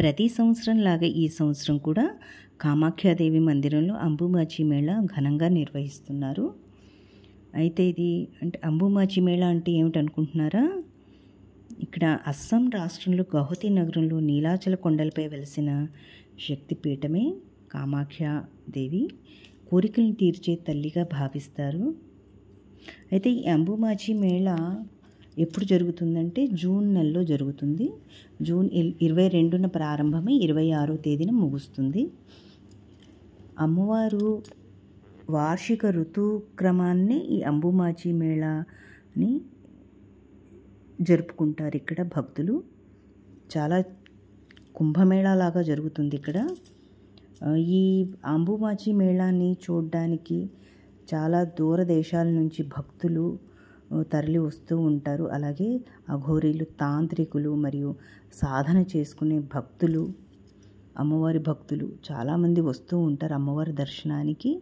ప్రతి సంవత్సరం లాగా ఈ సంవత్సరం కూడా కామాఖ్యాదేవి మందిరంలో అంబుమాచి మేళ ఘనంగా నిర్వహిస్తున్నారు అయితే ఇది అంటే అంబుమాచి మేళ అంటే ఏమిటనుకుంటున్నారా ఇక్కడ అస్సాం రాష్ట్రంలో గౌహతి నగరంలో నీలాచల కొండలపై వెలిసిన శక్తిపీఠమే కామాఖ్యాదేవి కోరికలను తీర్చే తల్లిగా భావిస్తారు అయితే ఈ అంబుమాచి మేళ ఎప్పుడు జరుగుతుందంటే జూన్ నెలలో జరుగుతుంది జూన్ ఇరవై రెండున ప్రారంభమై ఇరవై ఆరో తేదీన ముగుస్తుంది అమ్మవారు వార్షిక ఋతుక్రమాన్ని ఈ అంబుమాచి మేళాని జరుపుకుంటారు ఇక్కడ భక్తులు చాలా కుంభమేళాలాగా జరుగుతుంది ఇక్కడ ఈ అంబుమాచి మేళాన్ని చూడడానికి చాలా దూర దేశాల నుంచి భక్తులు తరలి వస్తూ ఉంటారు అలాగే అఘోరీలు తాంత్రికులు మరియు సాధన చేసుకునే భక్తులు అమ్మవారి భక్తులు చాలామంది వస్తూ ఉంటారు అమ్మవారి దర్శనానికి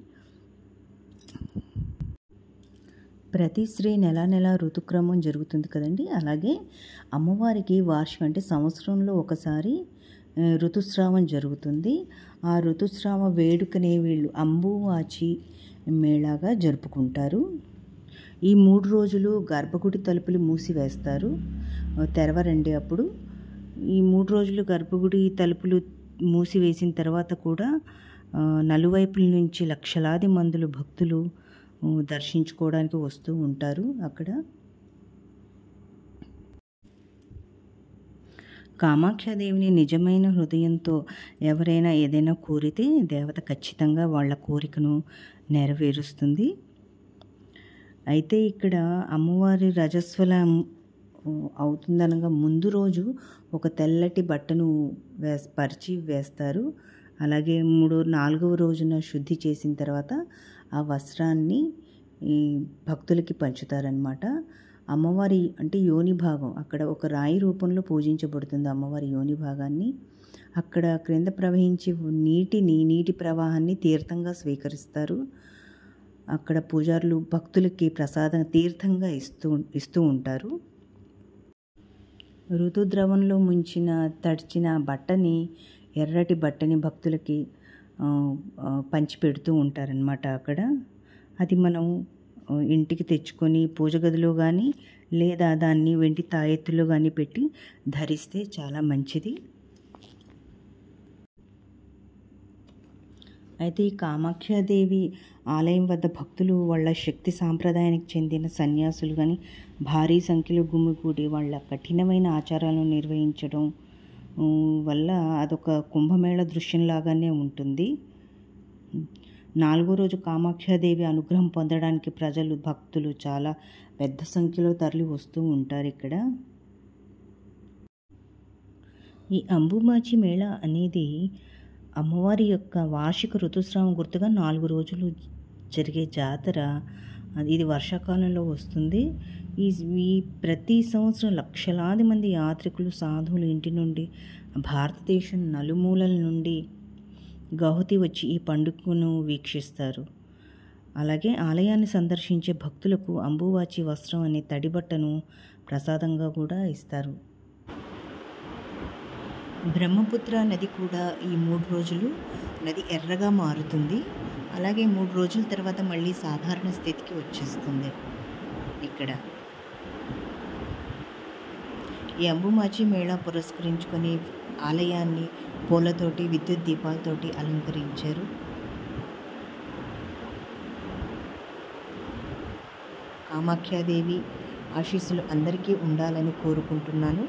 ప్రతి స్త్రీ నెల నెల ఋతుక్రమం జరుగుతుంది కదండి అలాగే అమ్మవారికి వార్షిక అంటే సంవత్సరంలో ఒకసారి ఋతుస్రావం జరుగుతుంది ఆ ఋతుస్రావ వేడుకనే వీళ్ళు అంబువాచి మేళాగా జరుపుకుంటారు ఈ మూడు రోజులు గర్భగుడి తలుపులు మూసివేస్తారు తెరవరండి అప్పుడు ఈ మూడు రోజులు గర్భగుడి తలుపులు మూసివేసిన తర్వాత కూడా నలువైపుల నుంచి లక్షలాది మందులు భక్తులు దర్శించుకోవడానికి వస్తూ ఉంటారు అక్కడ కామాక్షదేవిని నిజమైన హృదయంతో ఎవరైనా ఏదైనా కోరితే దేవత ఖచ్చితంగా వాళ్ళ కోరికను నెరవేరుస్తుంది అయితే ఇక్కడ అమ్మవారి రజస్వల అవుతుందనగా ముందు రోజు ఒక తెల్లటి బట్టను వేస్ పరిచి వేస్తారు అలాగే మూడు నాలుగవ రోజున శుద్ధి చేసిన తర్వాత ఆ వస్త్రాన్ని భక్తులకి పంచుతారనమాట అమ్మవారి అంటే యోని భాగం అక్కడ ఒక రాయి రూపంలో పూజించబడుతుంది అమ్మవారి యోని భాగాన్ని అక్కడ క్రింద ప్రవహించే నీటిని నీటి ప్రవాహాన్ని తీర్థంగా స్వీకరిస్తారు అక్కడ పూజారులు భక్తులకి ప్రసాదం తీర్థంగా ఇస్తూ ఇస్తూ ఉంటారు ఋతుద్రవంలో ముంచిన తడిచిన బట్టని ఎర్రటి బట్టని భక్తులకి పంచిపెడుతూ ఉంటారనమాట అక్కడ అది మనం ఇంటికి తెచ్చుకొని పూజ గదిలో కానీ లేదా దాన్ని వెంటి తాయెత్తులో కానీ పెట్టి ధరిస్తే చాలా మంచిది అయితే ఈ కామాఖ్యాదేవి ఆలయం వద్ద భక్తులు వాళ్ళ శక్తి సాంప్రదాయానికి చెందిన సన్యాసులు కానీ భారీ సంఖ్యలో గుమ్మికూడి వాళ్ళ కఠినమైన ఆచారాలను నిర్వహించడం వల్ల అదొక కుంభమేళ దృశ్యంలాగానే ఉంటుంది నాలుగో రోజు కామాఖ్యాదేవి అనుగ్రహం పొందడానికి ప్రజలు భక్తులు చాలా పెద్ద సంఖ్యలో తరలి వస్తూ ఉంటారు ఇక్కడ ఈ అంబుమాచి మేళ అనేది అమ్మవారి యొక్క వార్షిక ఋతుస్రావం గుర్తుగా నాలుగు రోజులు జరిగే జాతర ఇది వర్షాకాలంలో వస్తుంది ఈ ఈ ప్రతి సంవత్సరం లక్షలాది మంది యాత్రికులు సాధువులు ఇంటి నుండి భారతదేశం నలుమూలల నుండి గౌహతి వచ్చి ఈ పండుగను వీక్షిస్తారు అలాగే ఆలయాన్ని సందర్శించే భక్తులకు అంబువాచి వస్త్రం అనే తడిబట్టను ప్రసాదంగా కూడా ఇస్తారు బ్రహ్మపుత్ర నది కూడా ఈ మూడు రోజులు నది ఎర్రగా మారుతుంది అలాగే మూడు రోజుల తర్వాత మళ్ళీ సాధారణ స్థితికి వచ్చేస్తుంది ఇక్కడ ఈ అంబుమాచి మేళా పురస్కరించుకొని ఆలయాన్ని పూలతోటి విద్యుత్ దీపాలతోటి అలంకరించారు కామాఖ్యాదేవి ఆశీస్సులు అందరికీ ఉండాలని కోరుకుంటున్నాను